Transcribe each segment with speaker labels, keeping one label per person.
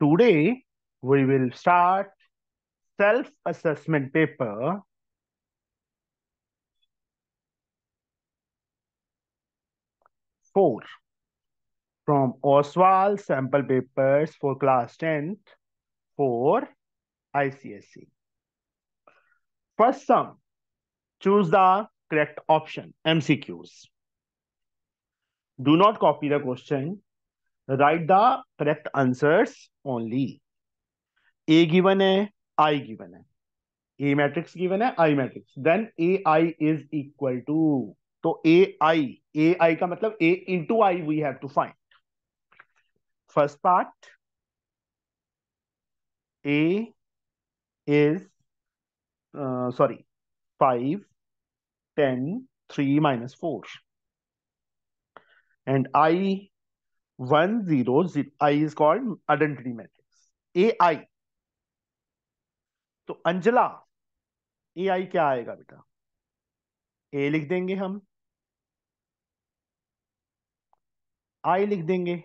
Speaker 1: Today, we will start self-assessment paper four from Oswald sample papers for class 10th for ICSE. First sum, choose the correct option, MCQs. Do not copy the question write the correct answers only. A given I given A matrix given I matrix. Then A I is equal to AI, A I A I का मतलब A into I we have to find. First part A is uh, sorry 5 10 3 minus 4 and I one zero zero i is called identity matrix ai तो अंजला ए आई क्या आएगा बेटा ए लिख देंगे हम आई लिख देंगे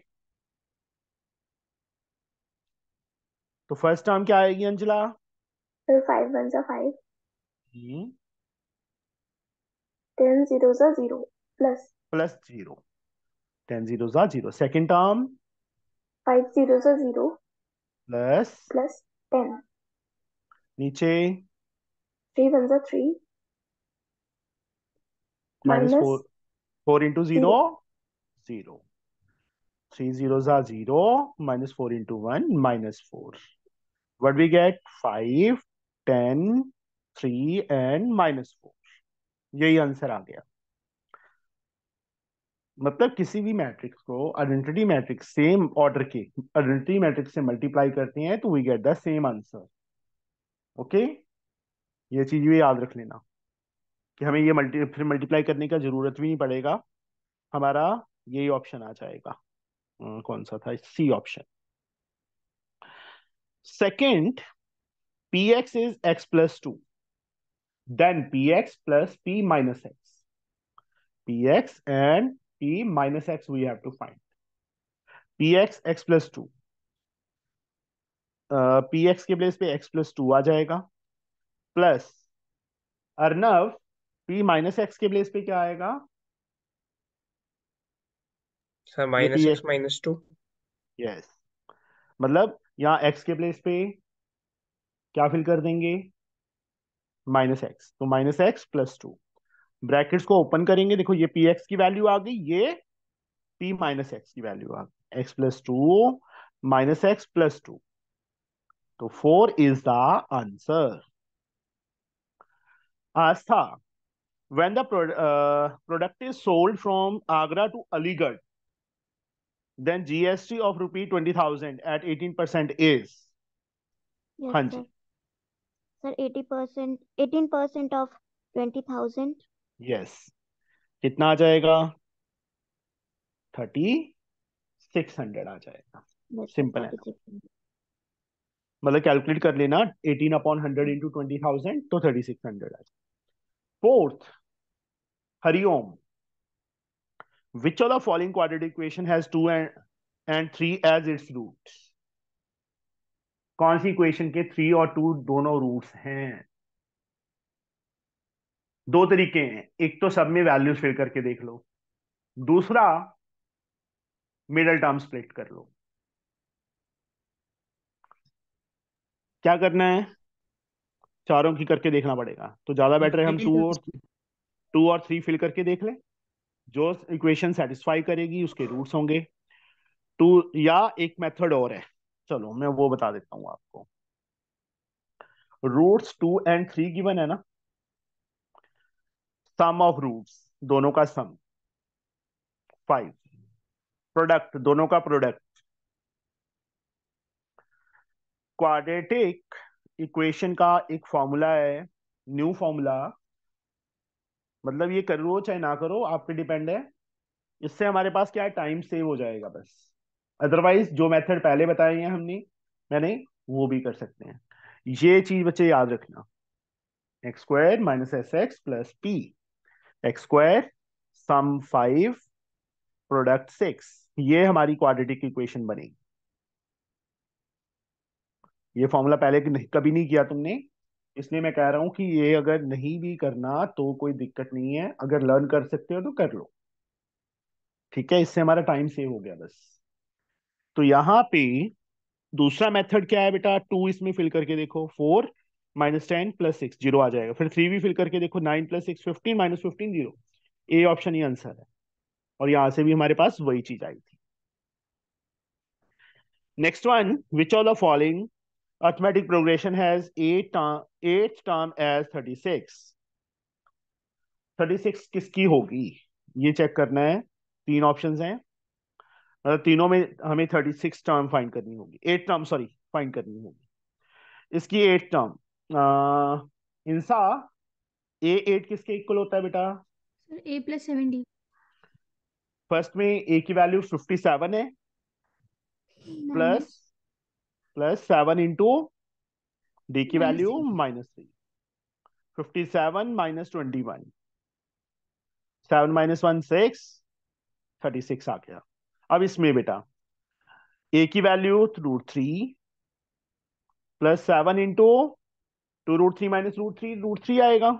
Speaker 1: तो फर्स्ट टर्म क्या आएगी अंजला फाइव वन सा five ten zero zero plus plus zero 10 zeros are 0. Second term? 5 zeros are 0. Plus? Plus 10. Niche? 3 ones are 3. Minus, minus 4. 4 into 0? 0. 0. 3 zeros are 0. Minus 4 into 1? Minus 4. What we get? 5, 10, 3 and minus 4. Yehi answer aa gaya. मतलब किसी भी matrix को identity matrix same order के identity matrix से multiply करते हैं तो we get the same answer okay ये चीज भी याद रख लेना कि हमें ये मल्टी फिर मल्टीप्लाई करने का जरूरत भी नहीं पड़ेगा हमारा यही ऑप्शन आ जाएगा कौन सा था C option second P X is X plus two then P X plus P minus X P X and p minus x we have to find. px x plus two P X के place पे X plus two आ जाएगा plus Arnav P minus X के place पे क्या आएगा sir minus x minus two Yes. मतलब यहाँ एक्स के प्लेस पे क्या फिल कर देंगे माइनस एक्स तो minus X plus two brackets को ओपन करेंगे देखो ये पी एक्स की वैल्यू आ गई ये पी माइनस एक्स की वैल्यू आ गई X plus two minus X plus two तो four is the answer Aastha when the product is sold from Agra to Aligarh then GST of rupee twenty thousand at eighteen percent is हाँ जी sir eighty percent eighteen percent of twenty thousand yes कितना आ जाएगा thirty six hundred आ जाएगा simple है मतलब calculate कर लेना eighteen upon hundred into twenty thousand तो थर्टी सिक्स हंड्रेड आ जाएगा fourth Hariom which of the following quadratic equation has two and and three as its roots कौन सी इक्वेशन के थ्री और टू दोनों रूट्स हैं दो तरीके हैं एक तो सब में वैल्यूज फिल करके देख लो दूसरा मिडल टर्म स्प्लिट कर लो क्या करना है चारों की करके देखना पड़ेगा तो ज्यादा बेटर है हम टू और टू और थ्री फिल करके देख लें जो इक्वेशन सेटिस्फाई करेगी उसके रूट्स होंगे टू या एक मेथड और है चलो मैं वो बता देता हूँ आपको roots two and three given है ना सम ऑफ रूट्स दोनों का सम फाइव प्रोडक्ट दोनों का प्रोडक्ट क्वाड्रेटिक इक्वेशन का एक फॉर्मूला है न्यू फॉर्मूला मतलब ये करो चाहे ना करो आप पे डिपेंड है इससे हमारे पास क्या है टाइम सेव हो जाएगा बस अदरवाइज जो मेथड पहले बताए हैं हमने मैंने वो भी कर सकते हैं ये चीज बच्चे याद रखना X square minus S X plus P X square sum five product six ये हमारी क्वाड्रेटिक इक्वेशन बनेगी ये फॉर्मूला पहले नहीं, कभी नहीं किया तुमने इसलिए मैं कह रहा हूं कि ये अगर नहीं भी करना तो कोई दिक्कत नहीं है अगर लर्न कर सकते हो तो कर लो ठीक है इससे हमारा टाइम सेव हो गया बस तो यहां पे दूसरा मेथड क्या है बेटा टू इसमें फिल करके देखो four minus ten plus six zero आ जाएगा फिर थ्री भी फिल करके देखो nine plus six fifteen minus fifteen zero A option ही आंसर है और यहां से भी हमारे पास वही चीज आई थी next one which all of following arithmetic progression has eighth term as thirty six thirty six किसकी होगी ये चेक करना है तीन ऑप्शंस हैं मतलब तीनों में हमें थर्टी सिक्स टर्म फाइंड करनी होगी एट टर्म सॉरी फाइंड करनी होगी इसकी एट टर्म इंसा ए एट किसके इक्वल होता है बेटा sir A plus seven D first में ए की वैल्यू फिफ्टी सेवन है plus plus seven into D की वैल्यू minus three fifty seven minus twenty one seven minus one six thirty six आ गया अब इसमें बेटा ए की वैल्यू root three plus seven into two root three minus root three root three आएगा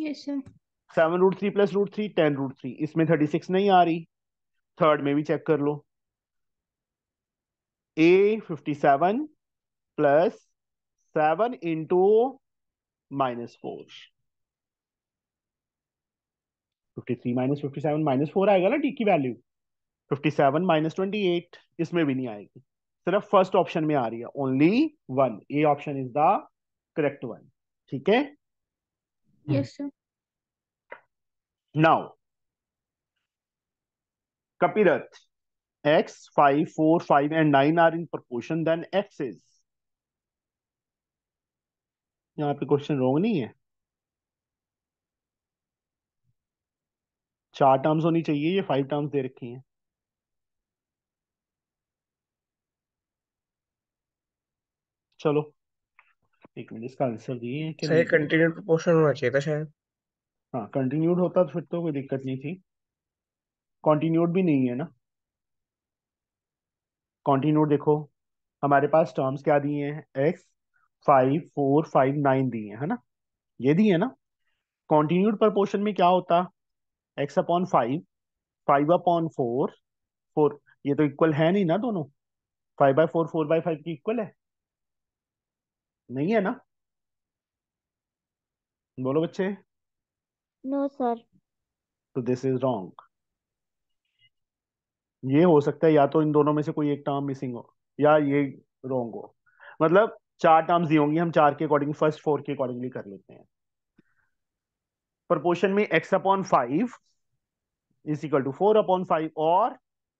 Speaker 1: seven root three plus root three ten root three इसमें thirty six नहीं आ रही थर्ड में भी चेक कर लो A fifty seven plus seven into minus four fifty three minus fifty seven minus four आएगा ना टी की वैल्यू fifty seven minus twenty eight इसमें भी नहीं आएगी सिर्फ फर्स्ट ऑप्शन में आ रही है only one A option is the correct one. ठीक है? Yes, sir. Now, Kapirath, x, 5, 4, 5 and 9 are in proportion than x is. यहाँ पे क्वेश्चन रॉन्ग नहीं है चार टर्म्स होनी चाहिए ये फाइव टर्म्स दे रखी हैं चलो एक मिनट इसका आंसर दिए कि सर कंटिन्यूड प्रोपोर्शन होना चाहिए था शायद हाँ कंटिन्यूड होता तो फिर तो कोई दिक्कत नहीं थी कॉन्टिन्यूड भी नहीं है ना कॉन्टिन्यूड देखो हमारे पास टर्म्स क्या दिए हैं X five four five nine दिए हैं है ना ये दिए ना कॉन्टिन्यूड प्रपोर्शन में क्या होता X upon five five upon four four ये तो इक्वल है नहीं ना दोनों five by four four by five की इक्वल है नहीं है ना बोलो बच्चे नो सर तो दिस इज रॉन्ग ये हो सकता है या तो इन दोनों में से कोई एक टर्म मिसिंग हो या ये रॉन्ग हो मतलब चार टर्म्स ही होंगी हम चार के अकॉर्डिंग फर्स्ट फोर के अकॉर्डिंगली कर लेते हैं प्रपोर्शन में X upon five is equal to four upon five और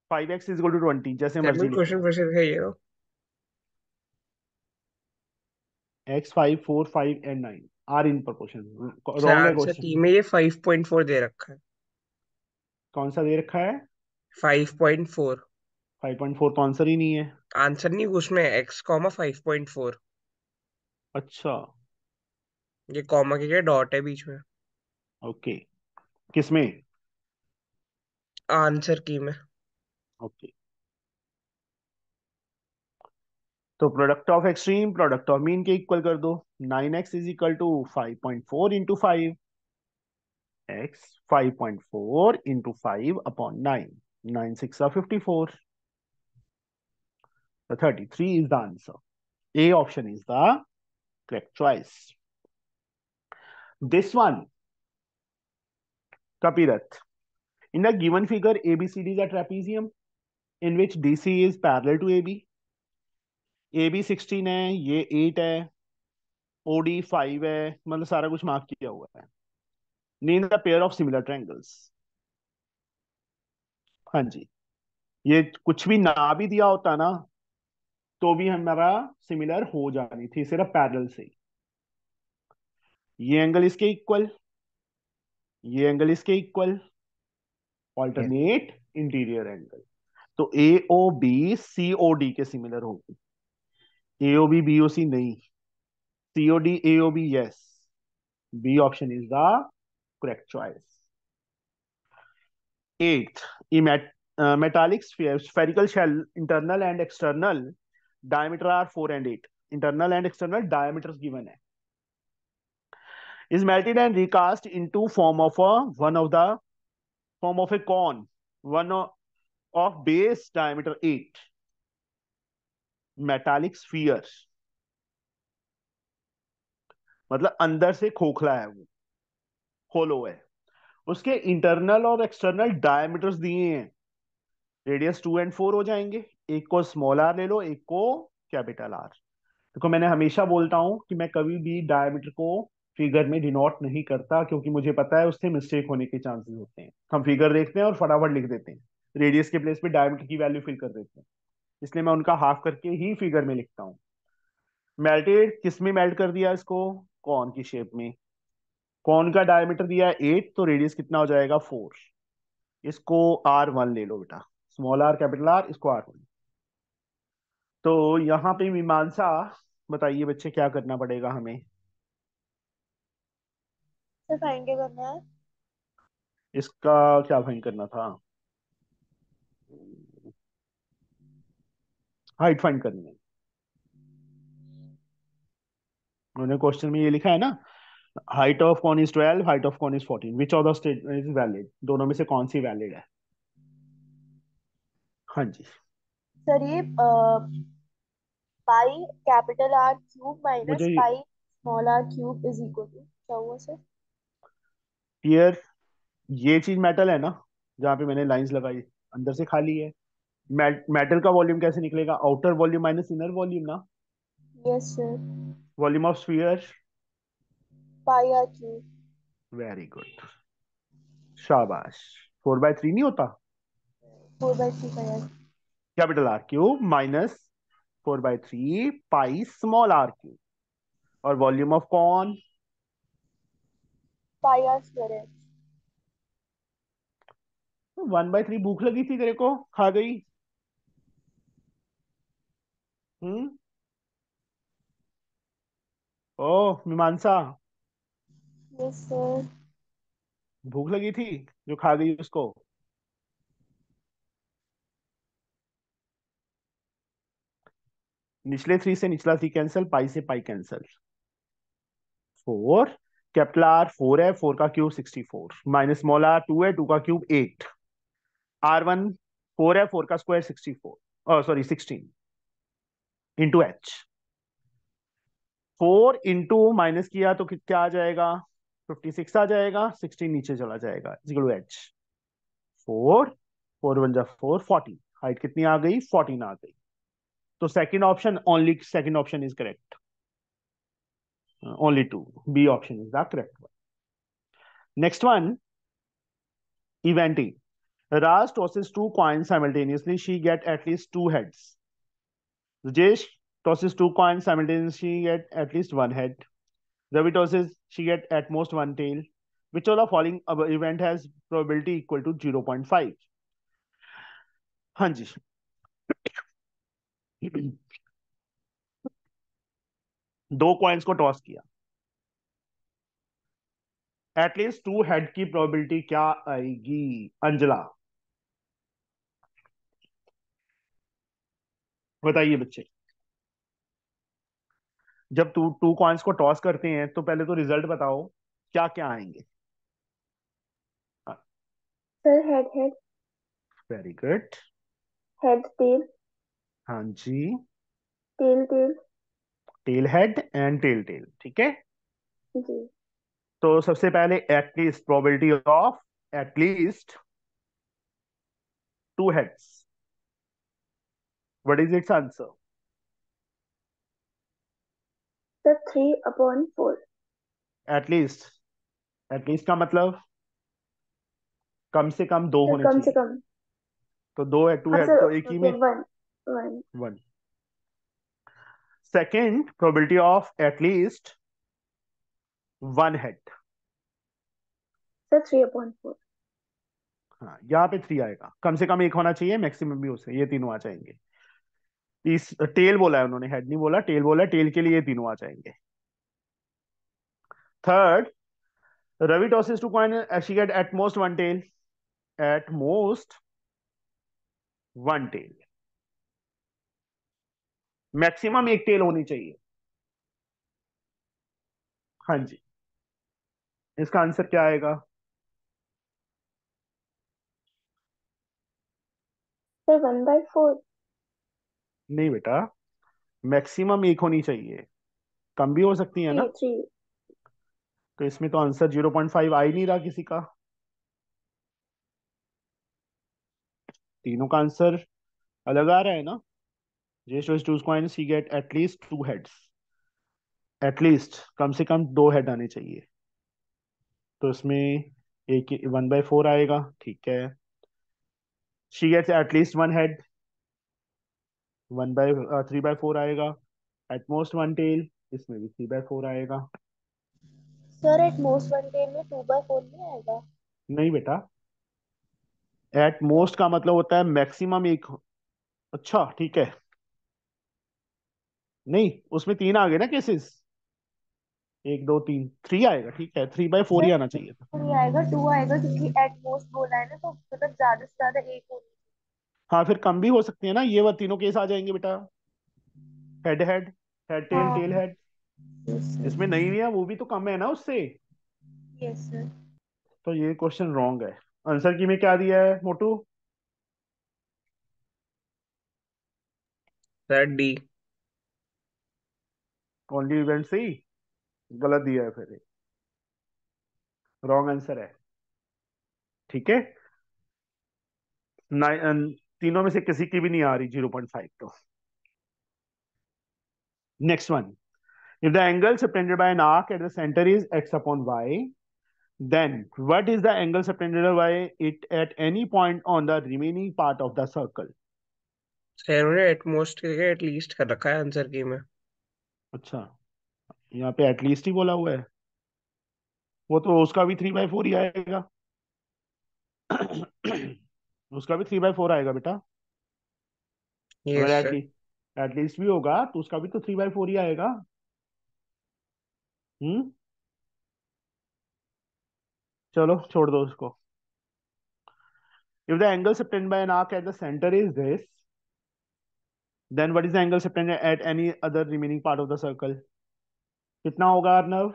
Speaker 1: five X is equal to twenty जैसे मर्जी क्वेश्चन है ये x 4 5 and 9 are in proportion wrong है क्वेश्चन टीम में 5.4 दे रखा है कौन सा दे रखा है 5.4 5.4 तो answer ही नहीं है answer नहीं उसमें x 5.4 अच्छा ये कॉमा के क्या डॉट है बीच में ओके okay. किसमें आंसर की में ओके okay. तो product of extreme product of mean के इक्वल कर दो nine x is equal to five point four into five x five point four into five upon nine nine six fifty four thirty three is the answer A option is the correct choice this one Kapirath in the given figure ABCD is a trapezium in which dc is parallel A B sixteen है ये eight है O D five है मतलब सारा कुछ mark किया हुआ है need the pair of similar triangles हाँ जी ये कुछ भी ना भी दिया होता ना तो भी हमारा सिमिलर हो जानी थी सिर्फ पैरल से ये एंगल इसके इक्वल ये एंगल इसके इक्वल ऑल्टरनेट इंटीरियर एंगल तो A O B C O D के सिमिलर होगी AOB, BOC नहीं. COD, AOB, yes. B option is the correct choice. Eighth, a met, uh, metallic sphere, spherical shell, internal and external, diameter are 4 and 8. Internal and external diameters given hai. Is melted and recast into form of a one of the form of a cone, one of, of base diameter 8. Metallic sphere मतलब अंदर से खोखला है वो होलो है उसके internal और external diameters दिए हैं रेडियस टू एंड फोर हो जाएंगे एक को स्मॉल आर ले लो एक को कैपिटल आर देखो तो मैंने हमेशा बोलता हूं कि मैं कभी भी डायमीटर को फिगर में डिनोट नहीं करता क्योंकि मुझे पता है उससे मिस्टेक होने के चांसेस होते हैं हम फिगर देखते हैं और फटाफट लिख देते हैं रेडियस के प्लेस पे डायमीटर की वैल्यू फिल कर देते हैं इसलिए मैं उनका हाफ करके ही फिगर में लिखता हूँ मेल्टेड किस में मेल्ट कर दिया इसको कॉन की शेप में कॉन का डायमीटर दिया है एट तो रेडियस कितना हो जाएगा फोर इसको आर वन ले लो बेटा स्मॉल आर कैपिटल आर इसको आर वन तो यहाँ पे मीमांसा बताइए बच्चे क्या करना पड़ेगा हमें करना है इसका क्या फाइन करना था हाइट फाइंड करनी है उन्होंने क्वेश्चन में ये लिखा है ना height of cone is twelve height of cone is fourteen which of the statement is valid दोनों में से कौन सी वैलिड है हाँ जी सर ये pi capital R cube minus pi small R cube is equal to क्या हुआ सर पियर ये चीज मेटल है ना जहाँ पे मैंने लाइंस लगाई अंदर से खाली है मेटल का वॉल्यूम कैसे निकलेगा outer volume minus inner volume ना yes sir volume of sphere pi R cube very good शाबाश 4 बाय 3 नहीं होता 4 by 3 pi R capital R cube minus 4 by 3 pi small R cube और volume of cone pi R square one by three भूख लगी थी तेरे को खा गई हम्म ओह मीमांसा यस सर भूख लगी थी जो खा गई उसको निचले थ्री से निचला थ्री कैंसिल पाई से pi cancel four capital R four है फोर का cube sixty four minus small R two है टू का cube eight R one four है फोर का square sixty four sorry sixteen into H four into minus किया तो क्या आ जाएगा फिफ्टी सिक्स आ जाएगा सिक्सटीन नीचे चला जाएगा is equal to H four four one जा फोर फोर्टीन हाइट कितनी आ गई फोर्टीन आ गई तो second option only second option is correct only two B option is the correct one next one इवेंटी Raj tosses two coins simultaneously she get at least Rajesh tosses two coins simultaneously, at at least one head. Ravi tosses, she get at most one tail. Which of the following event has probability equal to 0.5? हाँ जी दो coins को toss किया at least two head की probability क्या आएगी अंजला बताइए बच्चे जब टू टू कॉइंस को टॉस करते हैं तो पहले तो रिजल्ट बताओ क्या क्या आएंगे sir head head very good head tail हाँ जी tail tail tail head and tail tail ठीक है जी तो सबसे पहले at least probability of at least two heads What is its answer? The three upon four. At least. At least का मतलब कम से कम दो होने कम से कम तो दो है टू है तो एक ही में one one one second probability of at least one head sir three upon four हाँ यहाँ पे थ्री आएगा कम से कम एक होना चाहिए मैक्सिमम भी उसे ये तीनों आ जाएंगे इस टेल बोला है उन्होंने हेड नहीं बोला टेल बोला टेल के लिए तीनों आ जाएंगे third Ravi tosses two coin she get at most one tail at most one tail maximum एक टेल होनी चाहिए हाँ जी इसका आंसर क्या आएगा वन बाई फोर नहीं बेटा मैक्सिमम एक होनी चाहिए कम भी हो सकती है ना तो इसमें तो आंसर जीरो पॉइंट फाइव आ ही नहीं रहा किसी का तीनों का आंसर अलग आ रहा है ना she shows to get at least two heads at least कम से कम दो हेड आने चाहिए तो इसमें एक वन बाय फोर आएगा ठीक है she gets at least one head one by three by four आएगा एट मोस्ट वन टेल इसमें भी थ्री बाय फोर आएगा sir at most one tail में टू बाय फोर नहीं आएगा नहीं बेटा एट मोस्ट का मतलब होता है मैक्सिमम एक अच्छा ठीक है नहीं उसमें तीन आ गए ना केसेस एक दो तीन थ्री आएगा ठीक है थ्री बाय फोर ही आना चाहिए था आएगा टू आएगा क्योंकि एट मोस्ट बोला है ना तो मतलब ज्यादा से ज्यादा एक होना हाँ फिर कम भी हो सकते हैं ना ये वह तीनों केस आ जाएंगे बेटा head head head tail tail head इसमें नहीं है वो भी तो कम है ना उससे yes, sir. तो ये क्वेश्चन रॉन्ग है आंसर की में क्या दिया है मोटू set D only event C गलत दिया है फिर रॉन्ग आंसर है ठीक है तीनों में से किसी की भी नहीं आ रही जीरो पॉइंट फाइव तो next one if the angle subtended by an arc at the center is x upon y then what is the angle subtended by it at any point on the remaining part of the circle sir मैंने at most के at least कर रखा है answer की में अच्छा यहाँ पे एटलीस्ट ही बोला हुआ है वो तो उसका भी थ्री बाई फोर ही आएगा उसका भी थ्री बाय फोर आएगा बेटा एटलीस्ट भी होगा तो उसका भी तो थ्री बाय फोर ही आएगा हम्म चलो छोड़ दो उसको if the angle subtended by an arc at the centre is this then what is the angle subtended at any other remaining part of the circle कितना होगा अर्नव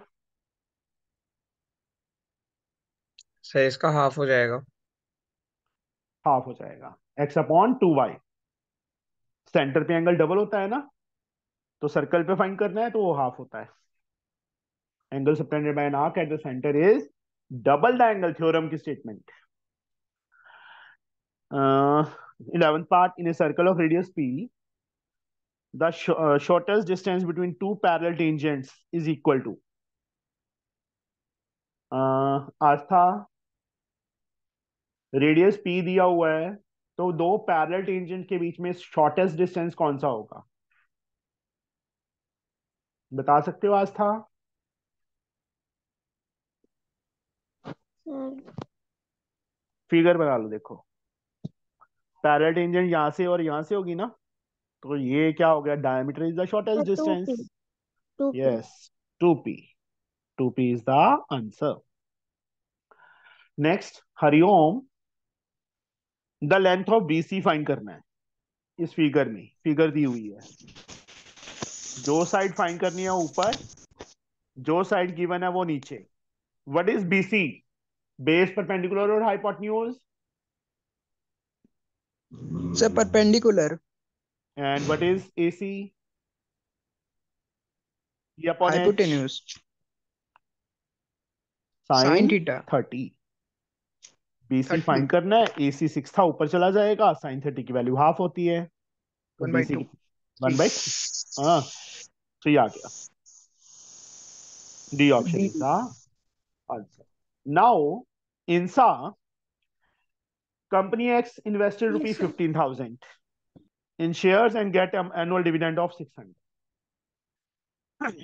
Speaker 1: सर इसका हाफ हो जाएगा हाफ हो जाएगा x upon two y centre पे angle double होता है ना तो सर्कल पे फाइंड करना है तो वो हाफ होता है angle subtended by an arc at the centre is double the angle theorem की statement eleventh part in a circle of radius P the shortest distance between two between tangents is equal to equal uh, radius P दिया हुआ है तो दो parallel tangent के बीच में shortest distance कौन सा होगा बता सकते हो आस्था फिगर hmm. बना लो देखो पैरल टेंजेंट यहां से और यहां से होगी ना तो ये क्या हो गया diameter is the shortest distance yes two P two P is the answer next Hariom the length of B C find करना है इस फिगर में फिगर दी हुई है जो साइड फाइन करनी है ऊपर जो साइड गिवन है वो नीचे what is B C base perpendicular और hypotenuse sir perpendicular and what is AC ये upon hypotenuse sine thirty BC find करना है एसी सिक्स था ऊपर चला जाएगा साइन थर्टी की वैल्यू हाफ होती है नाउ तो हाँ, तो Insa company X invested rupees fifteen thousand in share and get annual dividend of six hundred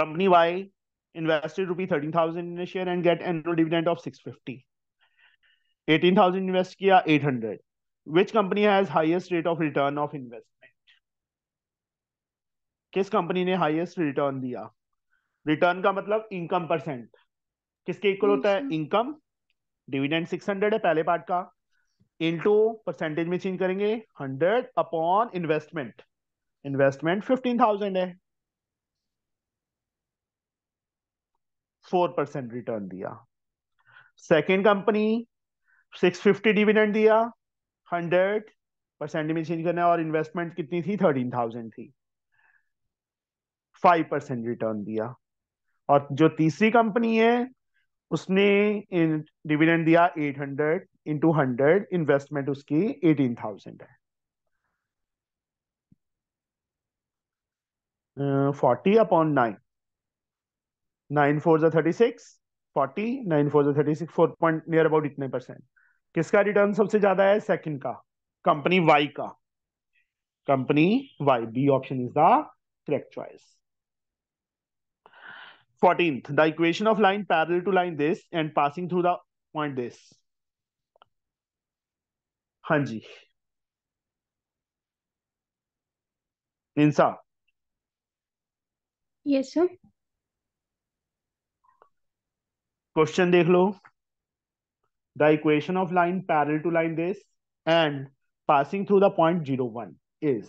Speaker 1: company Y invested rupees thirteen thousand in share and get annual dividend of six fifty eighteen thousand invest किया eight hundred which company has highest rate of return of investment किस company ने highest return दिया return का मतलब income percent किसके equal होता है income dividend six hundred है पहले पार्ट का इनटू परसेंटेज में चेंज करेंगे hundred upon investment investment fifteen thousand है फोर परसेंट रिटर्न दिया second company six fifty dividend दिया हंड्रेड परसेंट में चेंज करना है और इन्वेस्टमेंट कितनी थी थर्टीन थाउजेंड थी फाइव परसेंट रिटर्न दिया और जो तीसरी कंपनी है उसने डिविडेंड दिया eight hundred into hundred investment उसकी एटीन थाउजेंड है forty upon nine nine four जो thirty six forty nine four जो thirty six four point near about इतने परसेंट किसका रिटर्न सबसे ज्यादा है सेकंड का कंपनी वाई का company Y B option is the correct choice fourteenth the equation of line parallel to line this and passing through the point this हां जी Insa yes sir question देख लो the equation of line parallel to line this and passing through the point 1 is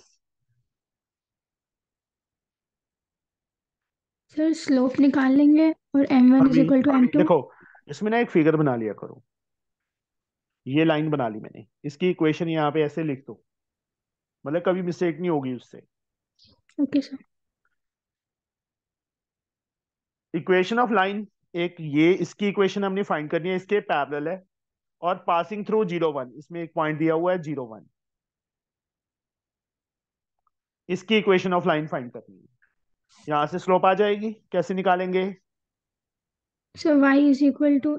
Speaker 1: sir slope निकाल लेंगे और m1 is equal to m2 देखो इसमें ना एक फिगर बना लिया करो ये लाइन बना ली मैंने इसकी इक्वेशन यहाँ पे ऐसे लिख दो मतलब कभी मिस्टेक नहीं होगी उससे okay sir equation of line एक ये इसकी इक्वेशन हमने फाइंड करनी है इसके पैरेलल है और पासिंग थ्रू जीरो वन इसमें एक पॉइंट दिया हुआ है जीरो वन इसकी इक्वेशन ऑफ लाइन फाइंड करनी है यहां से स्लोप आ जाएगी कैसे निकालेंगे सो इज इक्वल टू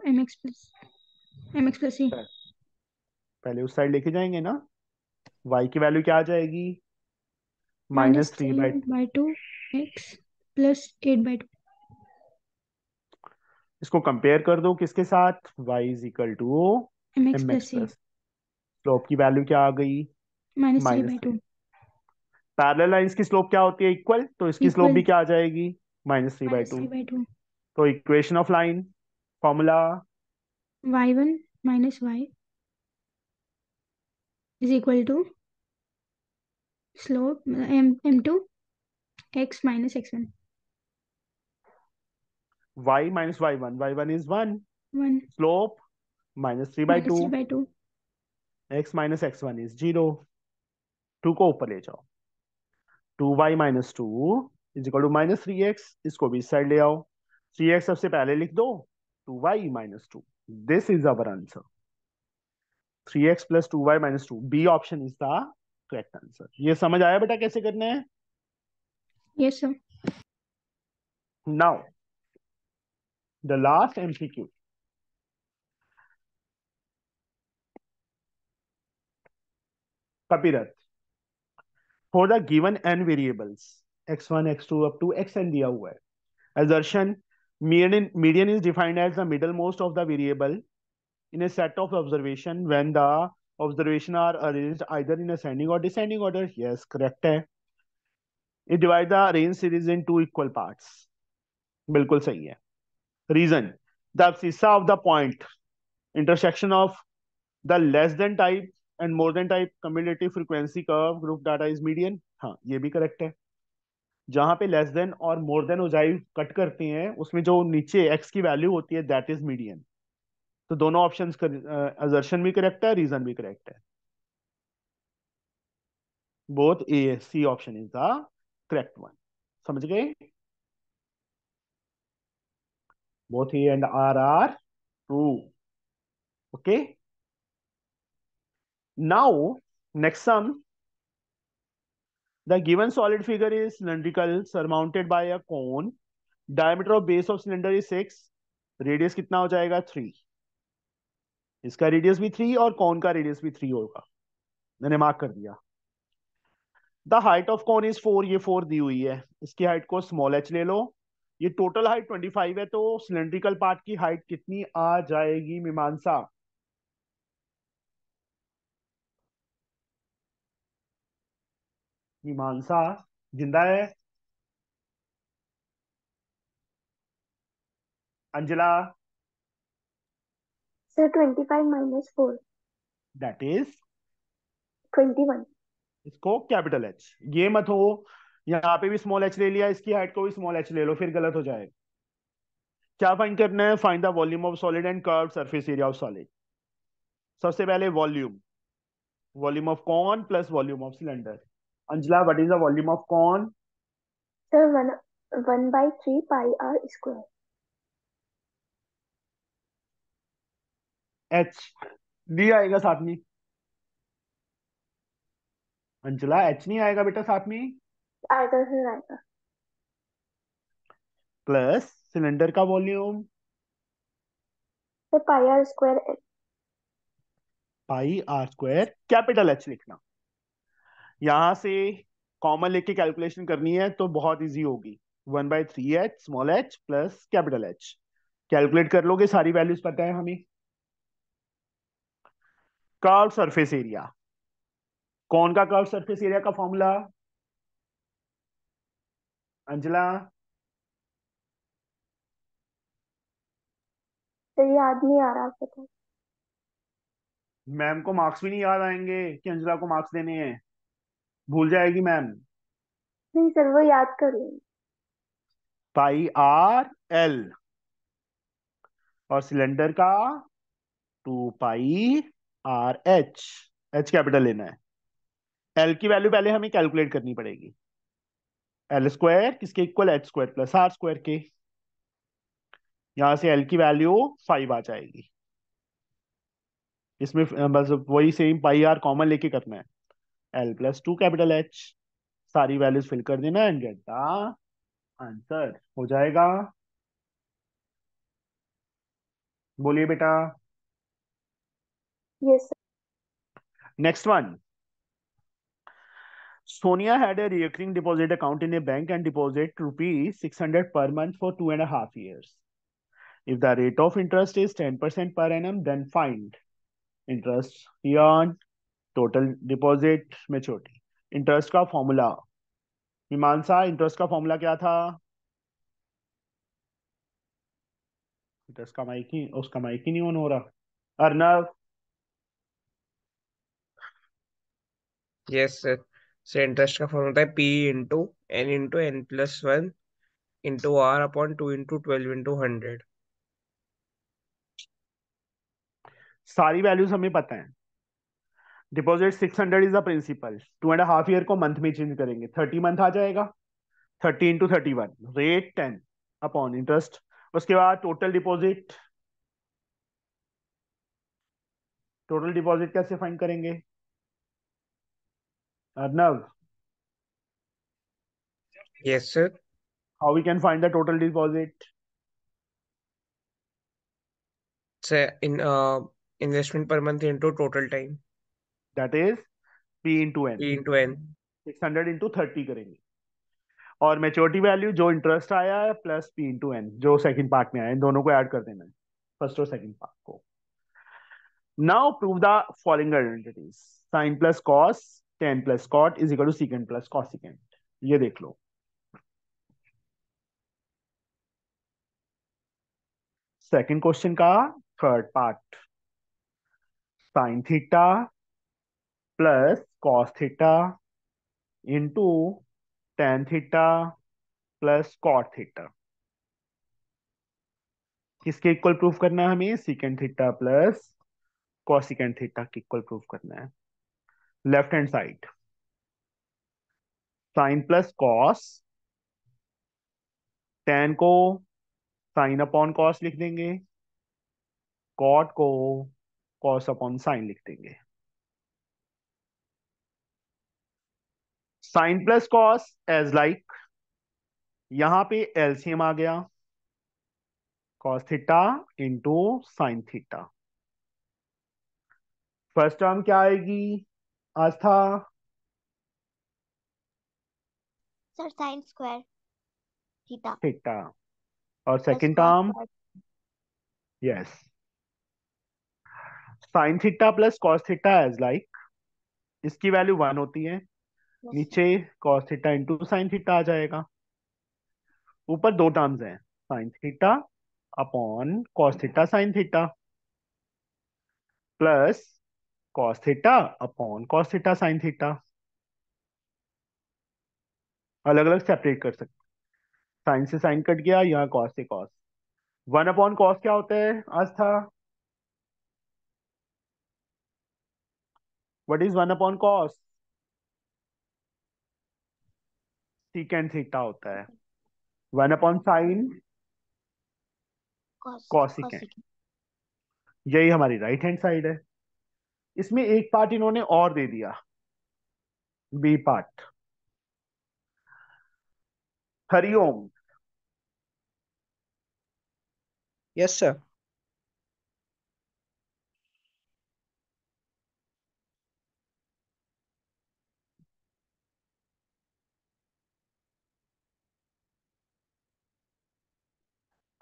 Speaker 1: पहले उस साइड लेके जाएंगे ना वाई की वैल्यू क्या आ जाएगी minus three by two x plus eight by two इसको कंपेयर कर दो किसके साथ y is equal to m x plus x plus slope की वैल्यू क्या आ गई minus three minus by two parallel lines की स्लोप क्या होती है इक्वल तो इसकी स्लोप Equal. भी क्या आ जाएगी minus three by minus three two by two तो equation of line formula y one minus y is equal to slope m m two x minus x one y y minus y1 y1 is 1 one slope minus three by two x minus x one is zero two को ऊपर ले जाओ two y minus two is equal to minus three x इसको भी side ले आओ three x सबसे पहले लिख दो two y minus two this is our answer three x plus two y minus two B option is the correct answer ये समझ आया बेटा कैसे करना है yes sir now the last MCQ Kapirath. For the given n variables x1, x2, up to xn दिया हुआ है assertion median median is defined as the middle most of the variable in a set of observation when the observation are arranged either in ascending or descending order. Yes, correct है. It divides the range series in two equal parts. बिल्कुल सही है. Reason the abscissa of the point intersection of the less than type and more than type cumulative frequency curve group data is median हाँ ये भी correct है जहाँ पे less than और मोर देन ओजाई कट करती हैं उसमें जो नीचे एक्स की वैल्यू होती है दैट इज मीडियन तो दोनों ऑप्शन अजर्शन भी करेक्ट है रीजन भी करेक्ट है both A C option is the correct one समझ गए both A and R R two okay Now, next sum, the given solid figure is cylindrical surmounted by a cone. Diameter of base of cylinder is six radius कितना हो जाएगा three इसका radius भी three और कौन का radius भी three होगा मैंने मार्क कर दिया the height of cone is four ये फोर दी हुई है इसकी हाइट को स्मॉल एच ले लो ये टोटल हाइट ट्वेंटी फाइव है तो सिलेंड्रिकल पार्ट की हाइट कितनी आ जाएगी मीमांसा मीमांसा जिंदा है Anjala sir twenty five minus four that is twenty one इसको कैपिटल एच ये मत हो यहाँ पे भी स्मॉल एच ले लिया इसकी हाइट को भी स्मॉल एच ले लो फिर गलत हो जाएगा क्या फाइंड करना है find the volume of solid and curve surface area of solid सबसे पहले volume volume of cone plus volume of cylinder Anjala, what is the volume of cone? Sir, one, 1 by 3 pi r square. H. D आएगा साथ में अंजला H नहीं आएगा बेटा साथ में आएगा सर आएगा प्लस सिलेंडर का volume pi R square pi R square capital H लिखना यहां से कॉमन लेके कैलकुलेशन करनी है तो बहुत इजी होगी one by three H small H plus capital H calculate कर लोगे सारी वैल्यूज पता है हमें कर्व सरफेस एरिया कौन का कर्व सरफेस एरिया का फॉर्मूला अंजला याद नहीं आ रहा आपको मैम को मार्क्स भी नहीं याद आएंगे कि अंजला को मार्क्स देने हैं भूल जाएगी मैम नहीं सर वो याद कर पाई आर एल और सिलेंडर का two pi R H H capital लेना है एल की वैल्यू पहले हमें कैलकुलेट करनी पड़ेगी एल स्क्वायर किसके equal H square plus R square के यहां से एल की वैल्यू फाइव आ जाएगी इसमें बस मतलब वही सेम पाई आर कॉमन लेके करना है L plus two capital H सारी वैल्यूज फिल कर देना एंड गेट द आंसर हो जाएगा बोलिए बेटा yes next one Sonia had a recurring deposit account in a bank and deposit rupees six hundred per month for two and half years if the rate of interest is ten percent per annum then find interest total deposit maturity interest का formula Mimansa interest का formula क्या था interest का mic ही उसका mic ही नहीं on हो रहा Arnab yes sir interest का फॉर्मूला था P into N into N plus one into R upon two into twelve into hundred सारी वैल्यूज हमें पता है deposit six hundred is the principal two and half year को month में change करेंगे thirty month आ जाएगा thirty into thirty one rate ten upon interest उसके बाद टोटल डिपॉजिट टोटल डिपॉजिट कैसे फाइन करेंगे Arnav yes sir how we can find the total deposit sir in investment per month month total time that is P into N P into N six hundred into thirty करेंगे और maturity value जो interest आया है plus P into N जो second part में आया इन दोनों को ऐड कर देना है फर्स्ट और सेकंड पार्ट को now prove the following identities sine plus cos tan plus cot is equal to secant plus cosecant ये देख लो सेकंड क्वेश्चन का third part sine theta plus cos theta into tan theta plus cot theta किसके equal proof करना है हमें secant theta plus cosecant theta के equal proof करना है left hand side sine plus cos tan को sine upon cos लिख देंगे कॉट को कॉस अपॉन साइन लिख देंगे sine plus cos as like यहां पे एलसीएम आ गया cos theta into sine theta first term क्या आएगी Astha sir sine square theta theta और second term yes sine theta plus cos theta as like इसकी वैल्यू वन होती है नीचे cos theta into sine theta आ जाएगा ऊपर दो टर्म्स हैं sine theta upon cos theta sine theta plus cos theta upon cos theta sine theta अलग अलग सेपरेट कर सकते साइन से साइन कट गया यहाँ कॉस से कॉस वन अपॉन कॉस क्या होता है आज था what is one upon cosecant theta होता है वन अपॉन साइन कॉसिकेंट यही हमारी राइट हैंड साइड है इसमें एक पार्ट इन्होंने और दे दिया B part Hariom yes sir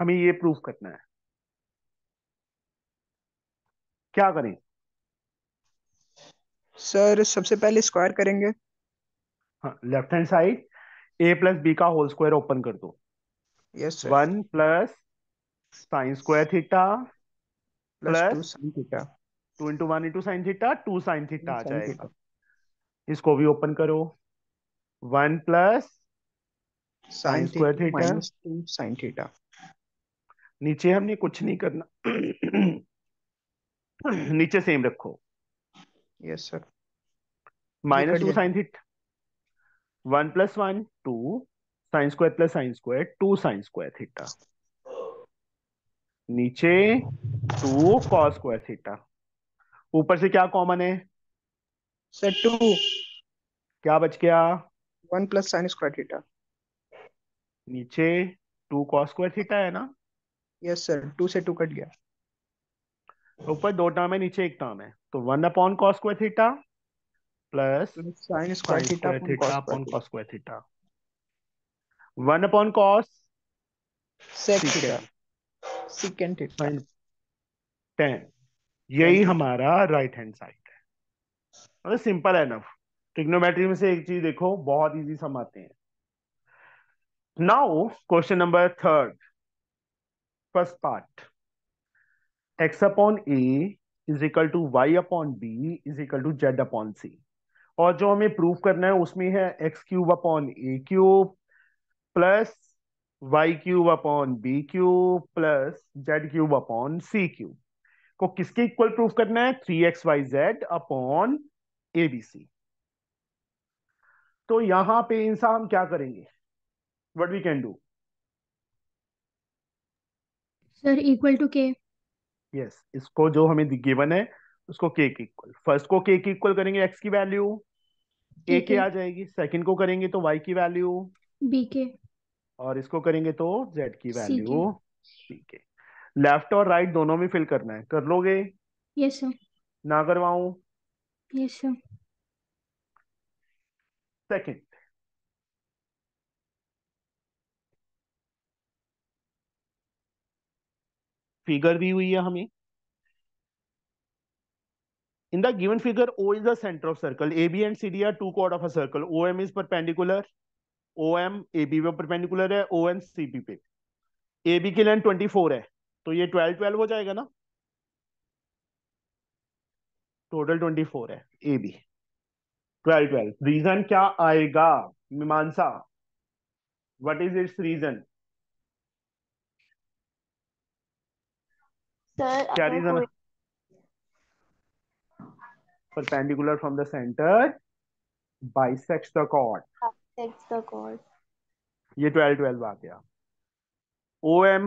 Speaker 1: हमें ये प्रूफ करना है क्या करें सर सबसे पहले स्क्वायर करेंगे हाँ left hand side A plus B का होल स्क्वायर ओपन कर दो yes sir one plus sine square theta plus theta two into one into sine theta two sine theta आ जाएगा इसको भी ओपन करो one plus sine square theta two sine theta नीचे हमने कुछ नहीं करना नीचे सेम रखो yes sir minus two sine theta one plus one two sine square plus sine square two sine square theta नीचे टू कॉस स्क्वायर थीटा ऊपर से क्या कॉमन है सर टू क्या बच गया one plus sine square theta नीचे two cos square theta है ना यस सर टू से टू कट गया ऊपर दो टर्म है नीचे एक टर्म है तो one upon cos square theta plus sine square theta upon cos square theta one upon cosec theta secant theta tan यही हमारा राइट हैंड साइड है मतलब सिंपल है ना ट्रिग्नोमेट्री में से एक चीज देखो बहुत इजी समझते आते हैं now question number third first part x upon a is equal to Y upon B is equal to Z upon C और जो हमें प्रूव करना है उसमें है X cube upon A cube plus Y cube upon B cube plus Z cube upon C cube को किसके equal prove करना है three X Y Z upon A B C तो यहां पे इंसान हम क्या करेंगे what we can do sir equal to के यस इसको जो हमें गिवन है उसको के के इक्वल फर्स्ट को के के इक्वल करेंगे एक्स की वैल्यू ए के आ जाएगी सेकंड को करेंगे तो वाई की वैल्यू बी के और इसको करेंगे तो जेड की वैल्यू सी के लेफ्ट और राइट दोनों में फिल करना है कर लोगे यस सर ना करवाऊं यस सर सेकंड फिगर दी हुई है हमें in the given figure O is the centre of circle A B and C D are two chord of a circle O M is perpendicular O M A B पे perpendicular है O M C B पे A B की length twenty four है तो ये twelve twelve हो जाएगा ना टोटल ट्वेंटी फोर है A B twelve twelve reason क्या आएगा Mimansa what is its reason Sir, क्या perpendicular from the center bisects the chord bisects the chord ये 12 12 आ गया OM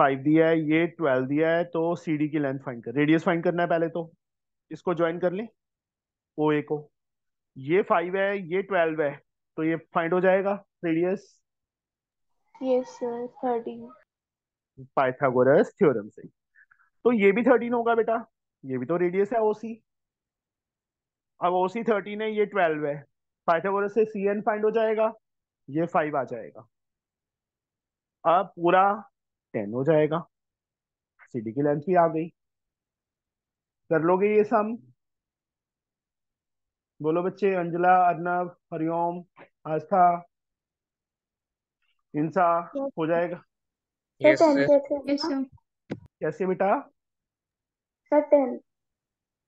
Speaker 1: 5 दिया है ये 12 दिया है तो CD की लेंथ फाइंड कर रेडियस फाइंड करना है पहले तो इसको ज्वाइन कर ले OA को ये 5 है ये 12 है तो ये फाइंड हो जाएगा radius yes sir 13 Pythagoras theorem से तो ये भी थर्टीन होगा बेटा ये भी तो रेडियस है ओसी अब ओसी थर्टीन है ये ट्वेल्व है पाइथागोरस से सी एन फाइंड हो जाएगा ये फाइव आ जाएगा अब पूरा टेन हो जाएगा सीडी की लेंथ भी आ गई कर लोगे ये सम बोलो बच्चे अंजला अर्नब हरिओम आस्था इंसा हो जाएगा कैसे बेटा सर्टेन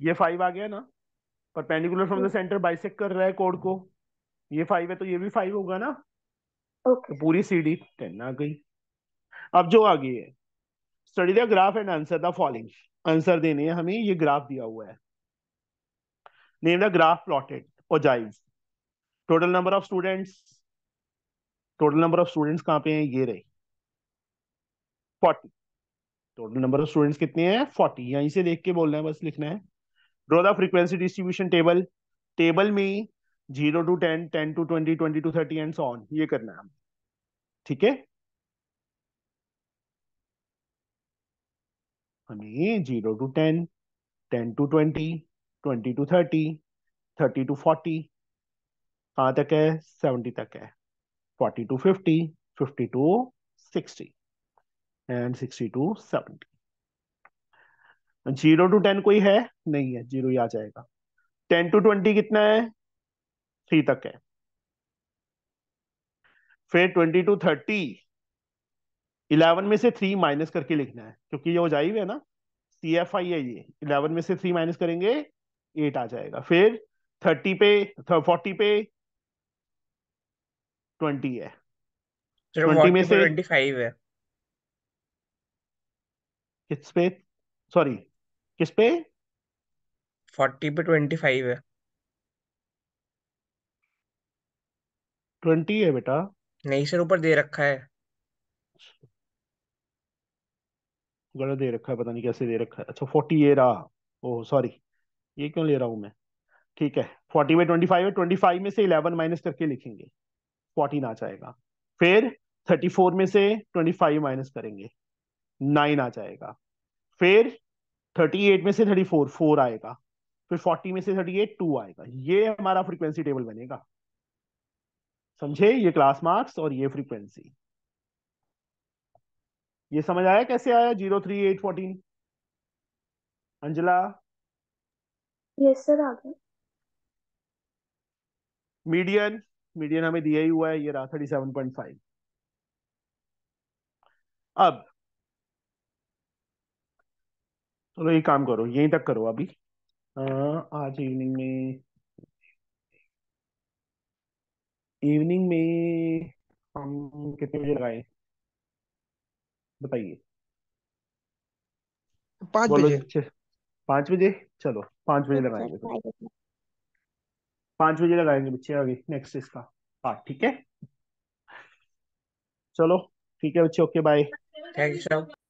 Speaker 1: ये फाइव आ गया ना perpendicular from the centre bisect कर रहा है कोड को ये फाइव है तो ये भी फाइव होगा ना ओके okay. तो पूरी सीडी टेन आ गई अब जो आ गई है study the graph and answer the following answer देने हैं हमें ये ग्राफ दिया हुआ है नेम द ग्राफ प्लॉटेड और ogive total number of students total number of students कहाँ पे हैं ये रहे forty total number of students कितने हैं फोर्टी यहीं से देख के बोलना है बस लिखना है draw the frequency distribution table table में zero to ten ten to twenty twenty to thirty and on ये करना है ठीक है हमें zero to ten ten to twenty twenty to thirty thirty to forty कहाँ तक है सेवेंटी तक है forty to fifty fifty to sixty and sixty to seventy zero to ten कोई है नहीं है जीरो ही आ जाएगा टेन टू ट्वेंटी कितना है थ्री तक है फिर ट्वेंटी टू थर्टी इलेवन में से थ्री माइनस करके लिखना है क्योंकि ये हो जाए है ना सी एफ आई है ये इलेवन में से थ्री माइनस करेंगे एट आ जाएगा फिर थर्टी पे फोर्टी पे ट्वेंटी है ट्वेंटी में से ट्वेंटी फाइव है किस पे सॉरी किस पे फोर्टी पे ट्वेंटी फाइव है ट्वेंटी है बेटा नहीं सर ऊपर दे रखा है गलत दे रखा है पता नहीं कैसे दे रखा है अच्छा फोर्टी ये रहा ओह सॉरी ये क्यों ले रहा हूं मैं ठीक है फोर्टी में ट्वेंटी फाइव है ट्वेंटी फाइव में से इलेवन माइनस करके लिखेंगे फोर्टीन आ जाएगा फिर थर्टी फोर में से ट्वेंटी फाइव माइनस करेंगे नाइन आ जाएगा फिर थर्टी एट में से थर्टी फोर फोर आएगा फिर फोर्टी में से थर्टी एट टू आएगा ये हमारा फ्रीक्वेंसी टेबल बनेगा समझे ये क्लास मार्क्स और ये फ्रीक्वेंसी ये समझ आया कैसे आया zero three eight fourteen Anjala yes sir आ गया मीडियन मीडियन हमें दिया ही हुआ है ये रहा थर्टी सेवन पॉइंट फाइव अब चलो एक काम करो यहीं तक करो अभी आ, आज इवनिंग में इवनिंग में हम कितने बजे लगाए बताइए पाँच बजे पांच बजे चलो पांच बजे हाँ, लगाएंगे तो पाँच बजे लगाएंगे बच्चे आगे नेक्स्ट इसका पार्ट ठीक है चलो ठीक है बच्चे ओके बाय थैंक यू